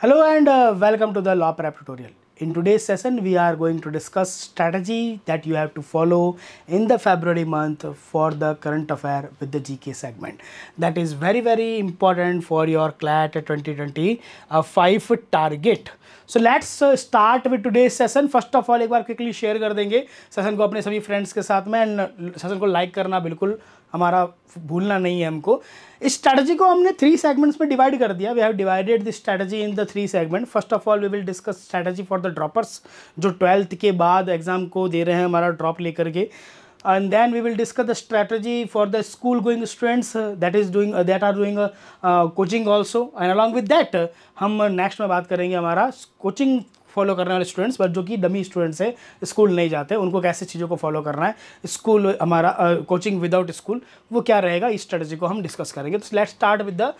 Hello and uh, welcome to the law prep tutorial. In today's session, we are going to discuss strategy that you have to follow in the February month for the current affair with the GK segment. That is very, very important for your CLAT 2020 uh, 5 target. So let's with today session first of all एक बार quickly share कर देंगे session को अपने सभी friends के साथ में एंड सेशन uh, को लाइक करना बिल्कुल हमारा भूलना नहीं है हमको इस स्ट्रैटेजी को हमने थ्री सेगमेंट्स में डिवाइड कर दिया we have divided the strategy in the three segment first of all we will discuss strategy for the droppers जो ट्वेल्थ के बाद एग्जाम को दे रहे हैं हमारा ड्रॉप लेकर के and then we will discuss the strategy for the school going students that is doing that are doing coaching also and along with that हम नेक्स्ट में बात करेंगे हमारा कोचिंग फॉलो करने वाले स्टूडेंट्स पर जो कि डमी स्टूडेंट्स हैं स्कूल नहीं जाते उनको कैसे चीज़ों को फॉलो करना है स्कूल हमारा कोचिंग विदाउट स्कूल वो क्या रहेगा इस स्ट्रेटेजी को हम डिस्कस करेंगे तो let start with the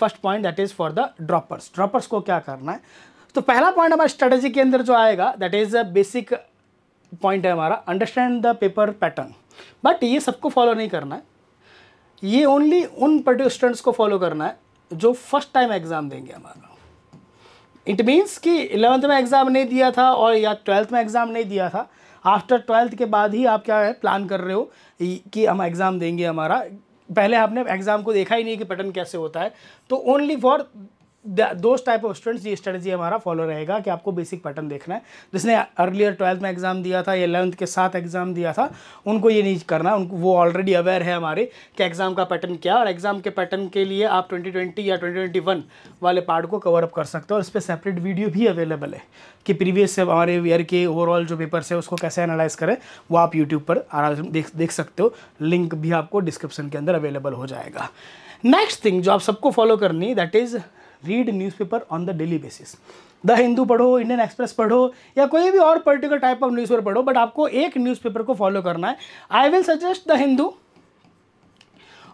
first point that is for the droppers droppers को क्या करना है तो पहला पॉइंट हमारे स्ट्रेटेजी के अंदर जो आएगा that is a basic point है हमारा understand the paper pattern but ये सबको फॉलो नहीं करना है ये ओनली उन पर्टिकुलर स्टूडेंट्स को फॉलो करना है जो फर्स्ट टाइम एग्ज़ाम देंगे हमारा इट मीन्स कि इलेवंथ में एग्ज़ाम नहीं दिया था और या ट्वेल्थ में एग्ज़ाम नहीं दिया था आफ्टर ट्वेल्थ के बाद ही आप क्या है प्लान कर रहे हो कि हम एग्ज़ाम देंगे हमारा पहले आपने एग्ज़ाम को देखा ही नहीं कि पैटर्न कैसे होता है तो ओनली फॉर दोस्त टाइप ऑफ स्टूडेंट्स ये स्ट्रेटजी हमारा फॉलो रहेगा कि आपको बेसिक पैटर्न देखना है जिसने अर्लियर ट्वेल्थ में एग्जाम दिया था या इलेवंथ के साथ एग्जाम दिया था उनको ये नहीं करना उनको वो ऑलरेडी अवेयर है हमारे कि एग्जाम का पैटर्न क्या और एग्जाम के पैटर्न के लिए आप 2020 या 2021 वाले पार्ट को कवर अप कर सकते हो और इस पर सेपरेट वीडियो भी अवेलेबल है कि प्रीवियस हमारे ईयर के ओवरऑल जो पेपर्स है उसको कैसे एनालाइज करें वो आप यूट्यूब पर आराम देख देख सकते हो लिंक भी आपको डिस्क्रिप्शन के अंदर अवेलेबल हो जाएगा नेक्स्ट थिंग जो आप सबको फॉलो करनी that is read newspaper on the daily basis the Hindu पढ़ो इंडियन एक्सप्रेस पढ़ो या कोई भी और पर्टिकुलर टाइप ऑफ न्यूज़पेपर पढ़ो बट आपको एक न्यूज़पेपर को फॉलो करना है I will suggest the Hindu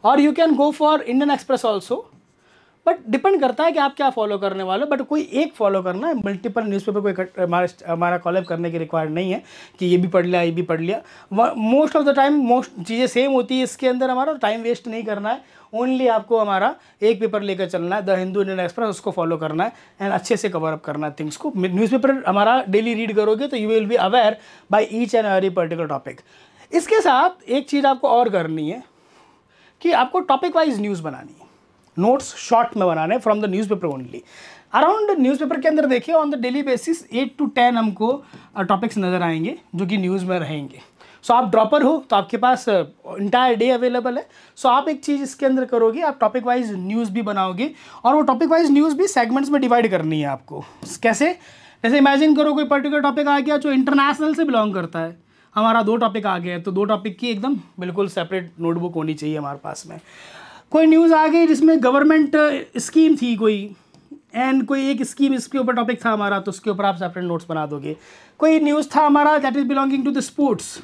और you can go for Indian Express also but depend करता है कि आप क्या फॉलो करने वाले हो बट कोई एक फॉलो करना है मल्टीपल न्यूज़पेपर को हमारा हमारा कॉलअप करने की रिक्वायर्ड नहीं है कि ये भी पढ़ लिया ये भी पढ़ लिया most of the time most चीज़ें सेम होती है इसके अंदर हमारा टाइम वेस्ट नहीं करना है ओनली आपको हमारा एक पेपर लेकर चलना है द हिंदू इंडियन एक्सप्रेस उसको फॉलो करना है एंड अच्छे से कवर अप करना है थिंग्स को न्यूज़पेपर हमारा डेली रीड करोगे तो you will be aware by each and every particular topic इसके साथ एक चीज़ आपको और करनी है कि आपको टॉपिक वाइज न्यूज़ बनानी है नोट्स शॉर्ट में बनाने from the newspaper only around newspaper के अंदर देखिए on the daily basis eight to ten हमको टॉपिक्स uh, नज़र आएंगे जो कि न्यूज़ में रहेंगे सो so, आप ड्रॉपर हो तो आपके पास इंटायर डे अवेलेबल है सो so, आप एक चीज़ इसके अंदर करोगे आप टॉपिक वाइज न्यूज़ भी बनाओगे और वो टॉपिक वाइज न्यूज़ भी सेगमेंट्स में डिवाइड करनी है आपको कैसे जैसे इमेजिन करो कोई पर्टिकुलर टॉपिक आ गया जो इंटरनेशनल से बिलोंग करता है हमारा दो टॉपिक आ गया है तो दो टॉपिक की एकदम बिल्कुल सेपरेट नोटबुक होनी चाहिए हमारे पास में कोई न्यूज़ आ गई जिसमें गवर्नमेंट स्कीम uh, थी कोई एंड कोई एक स्कीम इसके ऊपर टॉपिक था हमारा तो उसके ऊपर आप सेपरेट नोट्स बना दोगे कोई न्यूज़ था हमारा that is belonging to the sports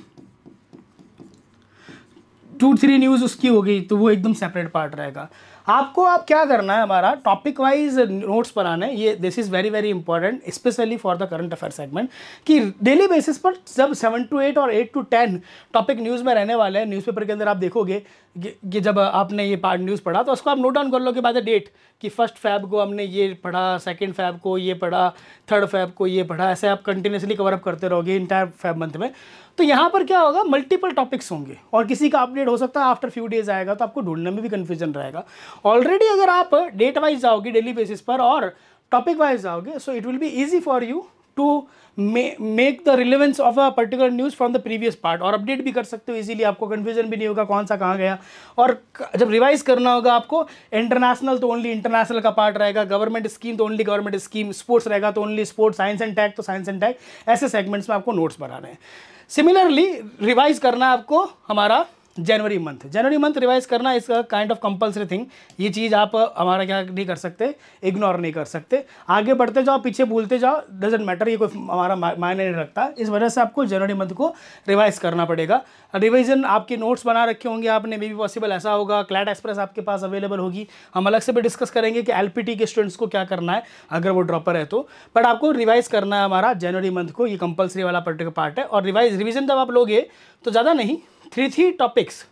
two three news उसकी हो गई तो वो एकदम सेपरेट पार्ट रहेगा आपको आप क्या करना है हमारा टॉपिक वाइज नोट्स बनाना है ये this is very very important especially for the current affair segment कि डेली बेसिस पर जब सेवन टू एट और eight to ten topic news में रहने वाले हैं न्यूज़पेपर के अंदर आप देखोगे कि जब आपने ये पार्ट न्यूज़ पढ़ा तो उसको आप नोट डाउन कर लो कि बाद डेट कि फर्स्ट फैब को हमने ये पढ़ा सेकेंड फैब को ये पढ़ा थर्ड फैब को ये पढ़ा ऐसे आप कंटिन्यूसली कवरअप करते रहोगे इंटायर फैब मंथ में तो यहाँ पर क्या होगा मल्टीपल टॉपिक्स होंगे और किसी का अपडेट हो सकता है आफ्टर फ्यू डेज आएगा तो आपको ढूंढने में भी कन्फ्यूजन रहेगा ऑलरेडी अगर आप डेट वाइज जाओगे डेली बेसिस पर और टॉपिक वाइज जाओगे so it will be easy for you to make the relevance of a particular news from the previous part और अपडेट भी कर सकते हो इजीली आपको कन्फ्यूजन भी नहीं होगा कौन सा कहाँ गया और जब रिवाइज करना होगा आपको इंटरनेशनल तो ओनली इंटरनेशनल का पार्ट रहेगा गवर्नमेंट स्कीम तो ओनली गवर्नमेंट स्कीम स्पोर्ट्स रहेगा तो only sports science and tech तो साइंस एंड टैक ऐसे सेगमेंट्स में आपको नोट्स बनाने हैं सिमिलरली रिवाइज करना है आपको हमारा जनवरी मंथ जनवरी मंथ रिवाइज करना इसका काइंड ऑफ कंपलसरी थिंग ये चीज़ आप हमारा क्या नहीं कर सकते इग्नोर नहीं कर सकते आगे बढ़ते जाओ पीछे भूलते जाओ डजेंट मैटर ये कोई हमारा मायने नहीं रखता इस वजह से आपको जनवरी मंथ को रिवाइज करना पड़ेगा रिविजन आपके नोट्स बना रखे होंगे आपने मे बी पॉसिबल ऐसा होगा क्लैट एक्सप्रेस आपके पास अवेलेबल होगी हम अलग से भी डिस्कस करेंगे कि एल के स्टूडेंट्स को क्या करना है अगर वो ड्रॉपर है तो बट आपको रिवाइज करना है हमारा जनवरी मंथ को ये कंपलसरी वाला पर्टिकुलर पार्ट है और रिवाइज रिविजन जब आप लोगे तो ज़्यादा नहीं three three topics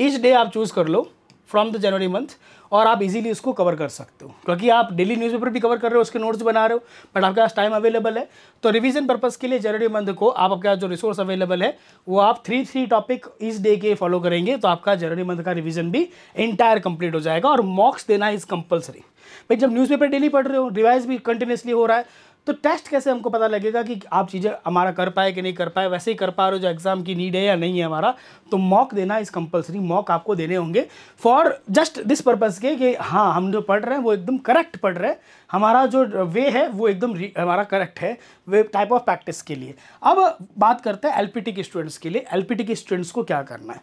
each day आप चूज़ कर लो फ्रॉम द जनवरी मंथ और आप इजीली उसको कवर कर सकते हो क्योंकि आप डेली न्यूज़पेपर भी कवर कर रहे हो उसके नोट्स बना रहे हो बट आपके पास टाइम अवेलेबल है तो रिवीजन पर्पज़ के लिए जनवरी मंथ को आप आपके पास जो रिसोर्स अवेलेबल है वो आप थ्री थ्री टॉपिक इस डे के फॉलो करेंगे तो आपका जनवरी मंथ का रिविजन भी इंटायर कंप्लीट हो जाएगा और मॉक्स देना इज़ कंपलसरी भाई जब न्यूज़पेपर डेली पढ़ रहे हो रिवाइज भी कंटिन्यूसली हो रहा है तो टेस्ट कैसे हमको पता लगेगा कि आप चीज़ें हमारा कर पाए कि नहीं कर पाए वैसे ही कर पा रहे हो जो एग्ज़ाम की नीड है या नहीं है हमारा तो मॉक देना इस कंपलसरी मॉक आपको देने होंगे फॉर जस्ट दिस पर्पज़ के कि हाँ हम जो पढ़ रहे हैं वो एकदम करेक्ट पढ़ रहे हैं हमारा जो वे है वो एकदम हमारा करेक्ट है वे टाइप ऑफ प्रैक्टिस के लिए अब बात करते हैं एल के स्टूडेंट्स के लिए एल के स्टूडेंट्स को क्या करना है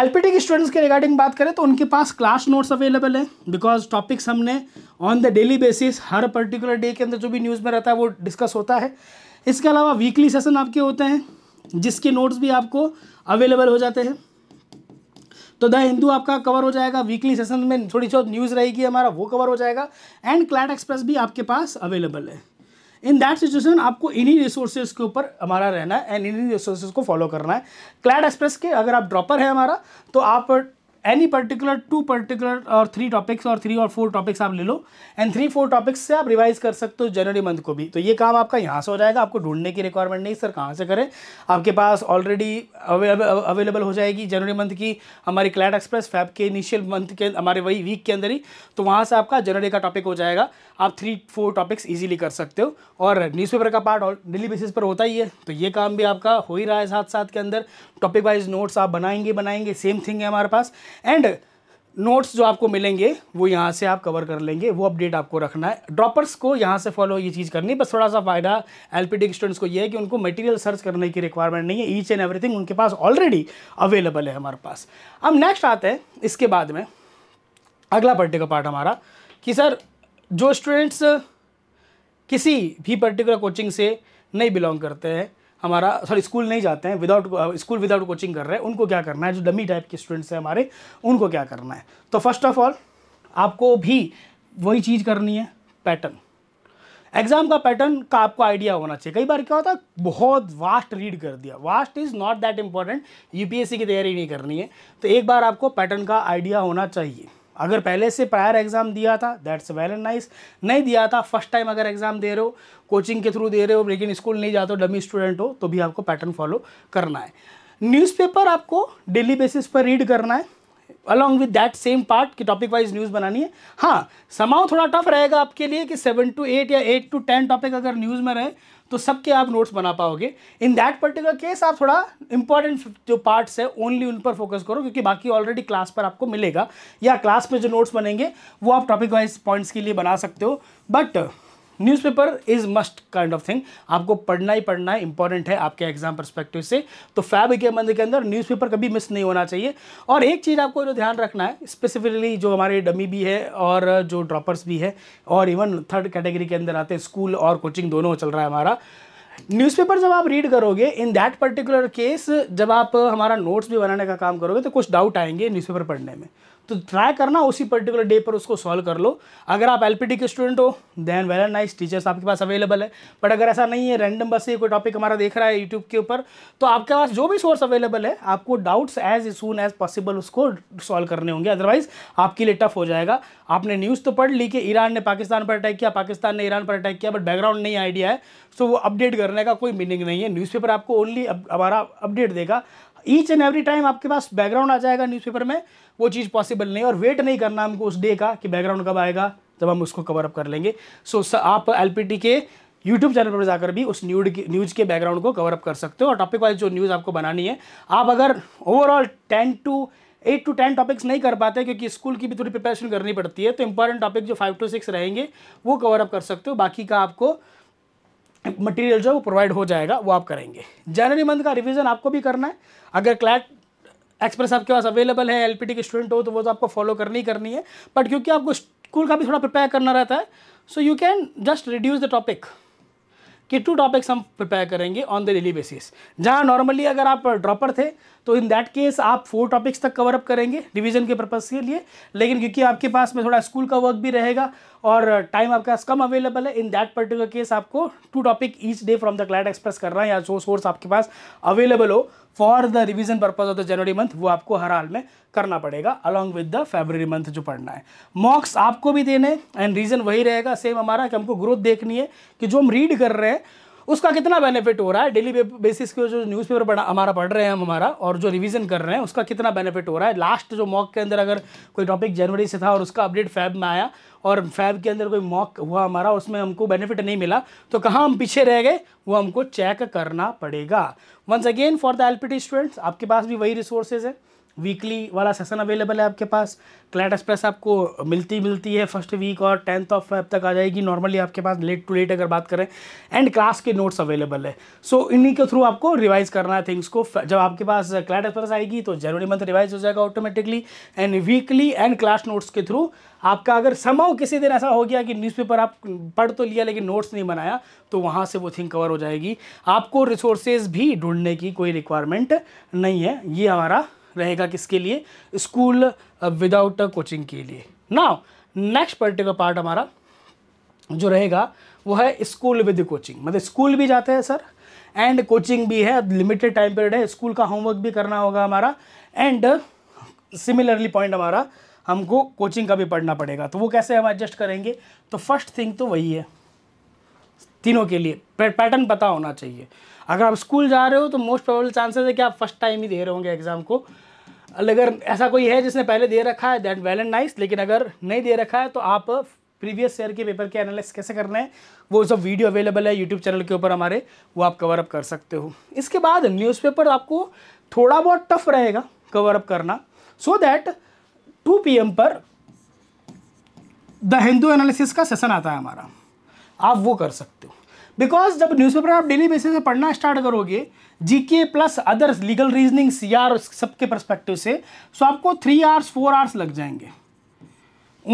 एल टी के स्टूडेंट्स के रिगार्डिंग बात करें तो उनके पास क्लास नोट्स अवेलेबल है बिकॉज टॉपिक्स हमने ऑन द डेली बेसिस हर पर्टिकुलर डे के अंदर जो भी न्यूज़ में रहता है वो डिस्कस होता है इसके अलावा वीकली सेशन आपके होते हैं जिसके नोट्स भी आपको अवेलेबल हो जाते हैं तो द हिंदू आपका कवर हो जाएगा वीकली सेशन में थोड़ी बहुत न्यूज़ रहेगी हमारा वो कवर हो जाएगा एंड क्लैट एक्सप्रेस भी आपके पास अवेलेबल है इन दैट सिचुएशन आपको इन्हीं रिसोर्सेज के ऊपर हमारा रहना है एंड इन्हीं रिसोर्सेज को फॉलो करना है क्लैड एक्सप्रेस के अगर आप ड्रॉपर है हमारा तो आप एनी पर्टिकुलर टू पर्टिकुलर और थ्री टॉपिक्स और थ्री और फोर टॉपिक्स आप ले लो एंड थ्री फोर टॉपिक्स से आप रिवाइज कर सकते हो जनवरी मंथ को भी तो ये काम आपका यहाँ से हो जाएगा आपको ढूंढने की रिक्वायरमेंट नहीं सर कहाँ से करें आपके पास ऑलरेडी अवेलेबल हो जाएगी जनवरी मंथ की हमारी क्लैट एक्सप्रेस फैब के इनिशियल मंथ के हमारे वही वीक के अंदर ही तो वहाँ से आपका जनवरी का टॉपिक हो जाएगा आप थ्री फोर टॉपिक्स ईजिली कर सकते हो और न्यूज़पेपर का पार्ट डेली बेसिस पर होता ही है तो ये काम भी आपका हो ही रहा है साथ साथ के अंदर टॉपिक वाइज नोट्स आप बनाएंगे बनाएंगे सेम थिंग है हमारे पास एंड नोट्स जो आपको मिलेंगे वो यहाँ से आप कवर कर लेंगे वो अपडेट आपको रखना है ड्रॉपर्स को यहाँ से फॉलो ये चीज़ करनी बस थोड़ा सा फ़ायदा एल पी स्टूडेंट्स को ये है कि उनको मटेरियल सर्च करने की रिक्वायरमेंट नहीं है ईच एंड एवरीथिंग उनके पास ऑलरेडी अवेलेबल है हमारे पास अब नेक्स्ट आते हैं इसके बाद में अगला पर्टे का पार्ट हमारा कि सर जो स्टूडेंट्स किसी भी पर्टिकुलर कोचिंग से नहीं बिलोंग करते हैं हमारा सॉरी स्कूल नहीं जाते हैं विदाउट स्कूल विदाउट कोचिंग कर रहे हैं उनको क्या करना है जो डमी टाइप के स्टूडेंट्स हैं हमारे उनको क्या करना है तो फर्स्ट ऑफ ऑल आपको भी वही चीज़ करनी है पैटर्न एग्जाम का पैटर्न का आपको आइडिया होना चाहिए कई बार क्या होता है बहुत वास्ट रीड कर दिया vast is not that important UPSC की तैयारी नहीं करनी है तो एक बार आपको पैटर्न का आइडिया होना चाहिए अगर पहले से प्रायर एग्ज़ाम दिया था दैट्स वेल एंड नाइस नहीं दिया था फर्स्ट टाइम अगर एग्ज़ाम दे रहे हो कोचिंग के थ्रू दे रहे हो लेकिन स्कूल नहीं जाते हो डमी स्टूडेंट हो तो भी आपको पैटर्न फॉलो करना है न्यूज़पेपर आपको डेली बेसिस पर रीड करना है along with that same part कि टॉपिक वाइज न्यूज़ बनानी है हाँ समाव थोड़ा टफ रहेगा आपके लिए कि सेवन टू एट या एट टू टेन टॉपिक अगर न्यूज़ में रहे तो सबके आप नोट्स बना पाओगे इन दैट पर्टिकुलर केस आप थोड़ा इंपॉर्टेंट जो पार्ट्स है ओनली उन पर फोकस करो क्योंकि बाकी ऑलरेडी क्लास पर आपको मिलेगा या क्लास में जो नोट्स बनेंगे वो आप टॉपिक वाइज पॉइंट्स के लिए बना सकते हो but newspaper is must kind of thing आपको पढ़ना ही पढ़ना है इंपॉर्टेंट है आपके एग्जाम परस्पेक्टिव से तो फैब के मंद के अंदर न्यूज़पेपर कभी मिस नहीं होना चाहिए और एक चीज़ आपको जो ध्यान रखना है स्पेसिफिकली जो हमारे डमी भी है और जो ड्रॉपर्स भी है और इवन थर्ड कैटेगरी के अंदर आते हैं स्कूल और कोचिंग दोनों चल रहा है हमारा न्यूज़पेपर जब आप रीड करोगे इन दैट पर्टिकुलर केस जब आप हमारा नोट्स भी बनाने का काम करोगे तो कुछ डाउट आएंगे न्यूज़पेपर पढ़ने में तो ट्राई करना उसी पर्टिकुलर डे पर उसको सॉल्व कर लो अगर आप एल के स्टूडेंट हो then well and nice teachers आपके पास अवेलेबल है बट अगर ऐसा नहीं है रैंडम बस ये कोई टॉपिक हमारा देख रहा है यूट्यूब के ऊपर तो आपके पास जो भी सोर्स अवेलेबल है आपको doubts as soon as possible उसको सॉल्व करने होंगे अदरवाइज आपके लिए टफ हो जाएगा आपने न्यूज़ तो पढ़ ली कि ईरान ने पाकिस्तान पर अटैक किया पाकिस्तान ने ईरान पर अटैक किया बट बैकग्राउंड नहीं आइडिया है सो वो अपडेट करने का कोई मीनिंग नहीं है न्यूज़पेपर आपको ओनली हमारा अपडेट देगा ईच एंड एवरी टाइम आपके पास बैकग्राउंड आ जाएगा न्यूज़पेपर में वो चीज़ पॉसिबल नहीं और वेट नहीं करना हमको उस डे का कि बैकग्राउंड कब आएगा जब हम उसको कवर अप कर लेंगे सो so, आप एल के यूट्यूब चैनल पर जाकर भी उस न्यूड की न्यूज़ के बैकग्राउंड को कवर अप कर सकते हो और टॉपिक वाइज जो न्यूज़ आपको बनानी है आप अगर overall ten to eight to ten topics नहीं कर पाते क्योंकि स्कूल की भी थोड़ी प्रिपरेशन करनी पड़ती है तो इंपॉर्टेंट टॉपिक जो फाइव टू सिक्स रहेंगे वो कवर अप कर सकते हो बाकी का आपको मटेरियल जो है वो प्रोवाइड हो जाएगा वो आप करेंगे जनवरी मंथ का रिवीजन आपको भी करना है अगर क्लैट एक्सप्रेस आपके पास अवेलेबल है एल के स्टूडेंट हो तो वो तो आपको फॉलो करनी ही करनी है बट क्योंकि आपको स्कूल का भी थोड़ा प्रिपेयर करना रहता है so you can just reduce the topic कि टू टॉपिक्स हम प्रिपेयर करेंगे ऑन द डेली बेसिस जहाँ नॉर्मली अगर आप ड्रॉपर थे तो इन दैट केस आप फोर टॉपिक्स तक कवर अप करेंगे रिविज़न के पर्पज़ के लिए लेकिन क्योंकि आपके पास में थोड़ा स्कूल का वर्क भी रहेगा और टाइम uh, आपके पास कम अवेलेबल है इन दैट पर्टिकुलर केस आपको two topic each day from the CLAT Express कर रहा है या जो सोर्स आपके पास अवेलेबल हो for the revision purpose of the January month वो आपको हर हाल में करना पड़ेगा along with the February month जो पढ़ना है मॉक्स आपको भी देने एंड रीज़न वही रहेगा सेम हमारा कि हमको ग्रोथ देखनी है कि जो हम रीड कर रहे हैं उसका कितना बेनिफिट हो रहा है डेली बेसिस के जो न्यूज़पेपर पढ़ा हमारा पढ़ रहे हैं हम हमारा और जो रिवीजन कर रहे हैं उसका कितना बेनिफिट हो रहा है लास्ट जो मॉक के अंदर अगर कोई टॉपिक जनवरी से था और उसका अपडेट फैब में आया और फैब के अंदर कोई मॉक हुआ हमारा उसमें हमको बेनिफिट नहीं मिला तो कहाँ हम पीछे रह गए वो हमको चेक करना पड़ेगा once again for the L students आपके पास भी वही रिसोर्सेज है वीकली वाला सेशन अवेलेबल है आपके पास क्लाइट एक्सप्रेस आपको मिलती मिलती है फर्स्ट वीक और टेंथ ऑफ फेब तक आ जाएगी नॉर्मली आपके पास लेट टू लेट अगर बात करें एंड क्लास के नोट्स अवेलेबल है सो so, इन्हीं के थ्रू आपको रिवाइज करना है थिंग्स को जब आपके पास क्लाइट एक्सप्रेस आएगी तो जनवरी मंथ रिवाइज हो जाएगा automatically and weekly and class notes के थ्रू आपका अगर समाओ किसी दिन ऐसा हो गया कि न्यूज़पेपर आप पढ़ तो लिया लेकिन नोट्स नहीं बनाया तो वहाँ से वो थिंग कवर हो जाएगी आपको रिसोर्सेज भी ढूंढने की कोई रिक्वायरमेंट नहीं है ये हमारा रहेगा किसके लिए स्कूल विदाउट कोचिंग के लिए नाउ नेक्स्ट पर्टिकुलर पार्ट हमारा जो रहेगा वो है स्कूल विद कोचिंग मतलब स्कूल भी जाते हैं सर एंड कोचिंग भी है लिमिटेड टाइम पीरियड है स्कूल का होमवर्क भी करना होगा हमारा एंड सिमिलरली पॉइंट हमारा हमको कोचिंग का भी पढ़ना पड़ेगा तो वो कैसे हम एडजस्ट करेंगे तो फर्स्ट थिंग तो वही है तीनों के लिए पैटर्न पता होना चाहिए अगर आप स्कूल जा रहे हो तो मोस्ट प्रॉबल चांसेस है कि आप फर्स्ट टाइम ही दे रहे होंगे एग्ज़ाम को अगर ऐसा कोई है जिसने पहले दे रखा है दैट वेल एंड नाइस लेकिन अगर नहीं दे रखा है तो आप प्रीवियस ईयर के पेपर के एनालिस कैसे करना है वो सब वीडियो अवेलेबल है यूट्यूब चैनल के ऊपर हमारे वो आप कवर अप कर सकते हो इसके बाद न्यूज़पेपर आपको थोड़ा बहुत टफ रहेगा कवर अप करना सो दैट टू पी पर द हिंदू एनालिसिस का सेशन आता है हमारा आप वो कर सकते हो बिकॉज जब न्यूज़पेपर आप डेली बेसिस पे पढ़ना स्टार्ट करोगे GK plus others legal reasoning C R सबके परस्पेक्टिव से सो आपको थ्री आवर्स फोर आवर्स लग जाएंगे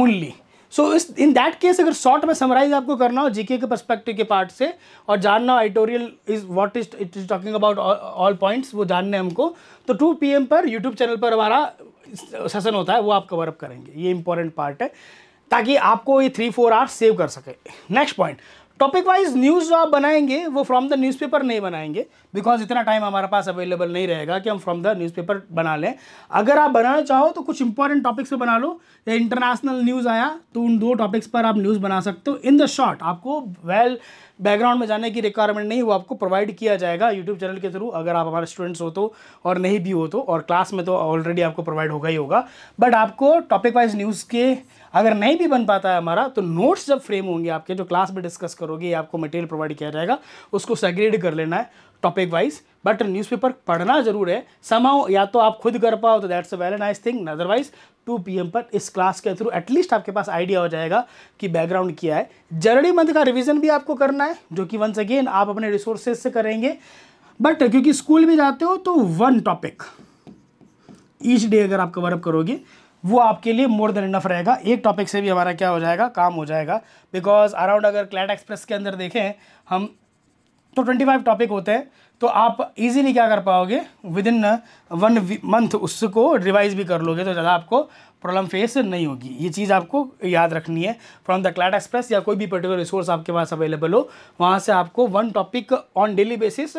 ओनली सो इस इन दैट केस अगर शॉर्ट में समराइज आपको करना हो जीके के परस्पेक्टिव के पार्ट से और जानना हो editorial is what is it is talking about all points वो जानने हमको तो टू पी एम पर यूट्यूब चैनल पर हमारा सेशन होता है वो आप कवर अप करेंगे ये इंपॉर्टेंट पार्ट है ताकि आपको ये थ्री फोर आवर्स सेव कर सके next point topic wise news जो आप बनाएंगे वो फ्रॉम द न्यूज़पेपर नहीं बनाएंगे बिकॉज इतना टाइम हमारे पास अवेलेबल नहीं रहेगा कि हम फ्रॉम द न्यूज़पेपर बना लें अगर आप बनाना चाहो तो कुछ इंपॉर्टेंट टॉपिक्स पे बना लो या इंटरनेशनल न्यूज़ आया तो उन दो टॉपिक्स पर आप न्यूज़ बना सकते हो इन द शॉर्ट आपको वेल well, बैकग्राउंड में जाने की रिक्वायरमेंट नहीं वो आपको प्रोवाइड किया जाएगा यूट्यूब चैनल के थ्रू अगर आप हमारे स्टूडेंट्स हो तो और नहीं भी हो तो और क्लास में तो ऑलरेडी आपको प्रोवाइड होगा ही होगा बट आपको टॉपिक वाइज न्यूज़ के अगर नहीं भी बन पाता है हमारा तो नोट्स जब फ्रेम होंगे आपके जो क्लास में डिस्कस करोगे आपको मटेरियल प्रोवाइड किया जाएगा उसको सेग्रेड कर लेना है टॉपिक वाइज बट न्यूज़पेपर पढ़ना जरूर है समाओ या तो आप खुद कर पाओ तो that's a very nice thing otherwise 2 PM पर इस क्लास के थ्रू एटलीस्ट आपके पास आइडिया हो जाएगा कि बैकग्राउंड क्या है जर्नी मंथ का रिविजन भी आपको करना है जो कि वंस अगेन आप अपने रिसोर्सेज से करेंगे बट क्योंकि स्कूल में जाते हो तो वन टॉपिक ईच डे अगर आप कवरअप करोगे वो आपके लिए मोर देन इनफ रहेगा एक टॉपिक से भी हमारा क्या हो जाएगा काम हो जाएगा बिकॉज अराउंड अगर क्लैट एक्सप्रेस के अंदर देखें हम तो 25 टॉपिक होते हैं तो आप इजीली क्या कर पाओगे विद इन वन मंथ उसको रिवाइज भी कर लोगे तो ज़्यादा आपको प्रॉब्लम फेस नहीं होगी ये चीज़ आपको याद रखनी है फ्रॉम द क्लाट एक्सप्रेस या कोई भी पर्टिकुलर रिसोर्स आपके पास अवेलेबल हो वहाँ से आपको one topic on daily basis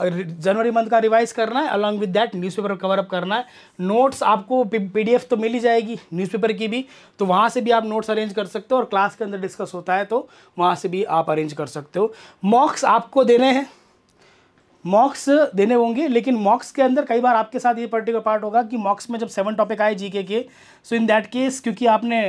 जनवरी मंथ का रिवाइज करना है along with that newspaper cover up करना है नोट्स आपको पीडीएफ तो मिल ही जाएगी न्यूज़पेपर की भी तो वहाँ से भी आप नोट्स अरेंज कर सकते हो और क्लास के अंदर डिस्कस होता है तो वहाँ से भी आप अरेंज कर सकते हो मॉक्स आपको देने हैं मॉक्स देने होंगे लेकिन मॉक्स के अंदर कई बार आपके साथ ये पर्टिकुलर पार्ट होगा कि मॉक्स में जब सेवन टॉपिक आए जीके के सो इन दैट केस क्योंकि आपने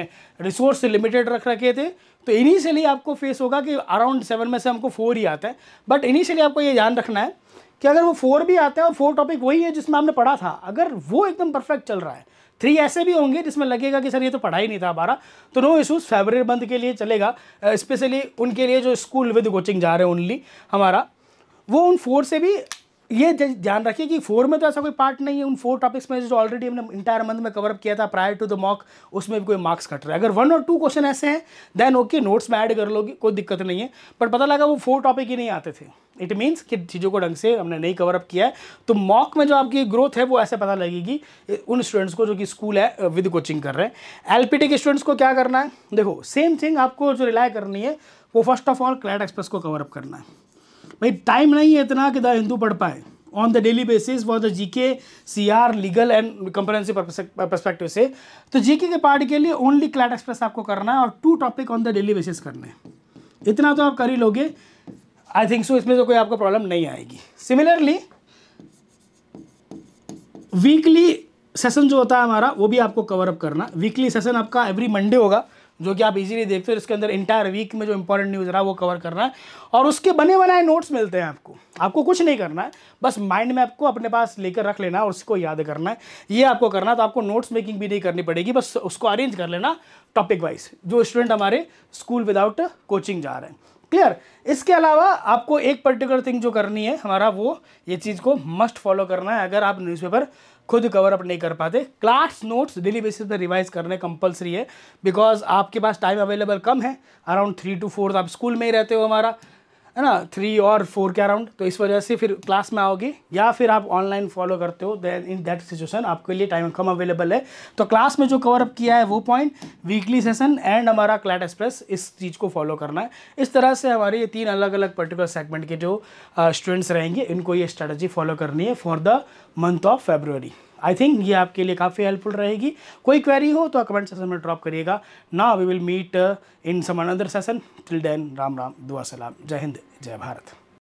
रिसोर्स लिमिटेड रख रखे थे तो इनिशियली आपको फेस होगा कि अराउंड सेवन में से हमको फोर ही आता है बट इनिशियली आपको ये ध्यान रखना है कि अगर वो फोर भी आता है और फोर टॉपिक वही है जिसमें हमने पढ़ा था अगर वो एकदम परफेक्ट चल रहा है थ्री ऐसे भी होंगे जिसमें लगेगा कि सर ये तो पढ़ा ही नहीं था हमारा तो नो इशूज़ फेबर बंद के लिए चलेगा स्पेशली उनके लिए जो स्कूल विद कोचिंग जा रहे हैं ओनली हमारा वो उन फोर से भी ये ध्यान रखिए कि फोर में तो ऐसा कोई पार्ट नहीं है उन फोर टॉपिक्स में जो ऑलरेडी हमने इंटायर मंथ में कवरअप किया था प्रायर टू द मॉक उसमें भी कोई मार्क्स कट रहा है अगर वन और टू क्वेश्चन ऐसे हैं देन ओके नोट्स में ऐड कर लोगे कोई दिक्कत नहीं है बट पता लगा वो फोर टॉपिक ही नहीं आते थे इट मीन्स कि चीज़ों को ढंग से हमने नहीं कवरअप किया है तो मॉक में जो आपकी ग्रोथ है वो ऐसे पता लगेगी उन स्टूडेंट्स को जो कि स्कूल है विद कोचिंग कर रहे हैं एल के स्टूडेंट्स को क्या करना है देखो सेम थिंग आपको जो रिलाय करनी है वो first of all CLAT Express को कवरअप करना है भाई टाइम नहीं है इतना कि द हिंदू पढ़ पाए on the daily basis for the GK CR legal and comprehensive perspective से तो जीके के पार्ट के लिए ओनली क्लैट एक्सप्रेस आपको करना है और two topic on the daily basis करने हैं इतना तो आप कर ही लोगे आई थिंक सो इसमें तो कोई आपको प्रॉब्लम नहीं आएगी सिमिलरली वीकली सेशन जो होता है हमारा वो भी आपको कवर अप करना वीकली सेशन आपका एवरी मंडे होगा जो कि आप इजीली देखते हो इसके अंदर इंटायर वीक में जो इंपॉर्टेंट न्यूज़ रहा वो कवर करना है और उसके बने बनाए नोट्स मिलते हैं आपको आपको कुछ नहीं करना है बस माइंड में आपको अपने पास लेकर रख लेना है और उसको याद करना है ये आपको करना है तो आपको नोट्स मेकिंग भी नहीं करनी पड़ेगी बस उसको अरेंज कर लेना टॉपिक वाइज जो स्टूडेंट हमारे स्कूल विदाउट कोचिंग जा रहे हैं क्लियर इसके अलावा आपको एक पर्टिकुलर थिंग जो करनी है हमारा वो ये चीज़ को मस्ट फॉलो करना है अगर आप न्यूज़पेपर खुद कवर अप नहीं कर पाते क्लास नोट्स डेली बेसिस पर रिवाइज करने कंपलसरी है बिकॉज आपके पास टाइम अवेलेबल कम है अराउंड थ्री टू फोर्थ आप स्कूल में ही रहते हो हमारा है ना थ्री और फोर के अराउंड तो इस वजह से फिर क्लास में आओगे या फिर आप ऑनलाइन फॉलो करते हो देन इन दैट सिचुएशन आपके लिए टाइम कम अवेलेबल है तो क्लास में जो कवर अप किया है वो पॉइंट वीकली सेशन एंड हमारा क्लैट एक्सप्रेस इस चीज़ को फॉलो करना है इस तरह से हमारे ये तीन अलग अलग पर्टिकुलर सेगमेंट के जो स्टूडेंट्स रहेंगे इनको ये स्ट्रेटजी फॉलो करनी है for the month of February I think ये आपके लिए काफ़ी हेल्पफुल रहेगी कोई क्वेरी हो तो आप कमेंट सेशन में ड्रॉप करिएगा ना we will meet in some another session till then Ram Ram दुआ सलाम जय हिंद जय भारत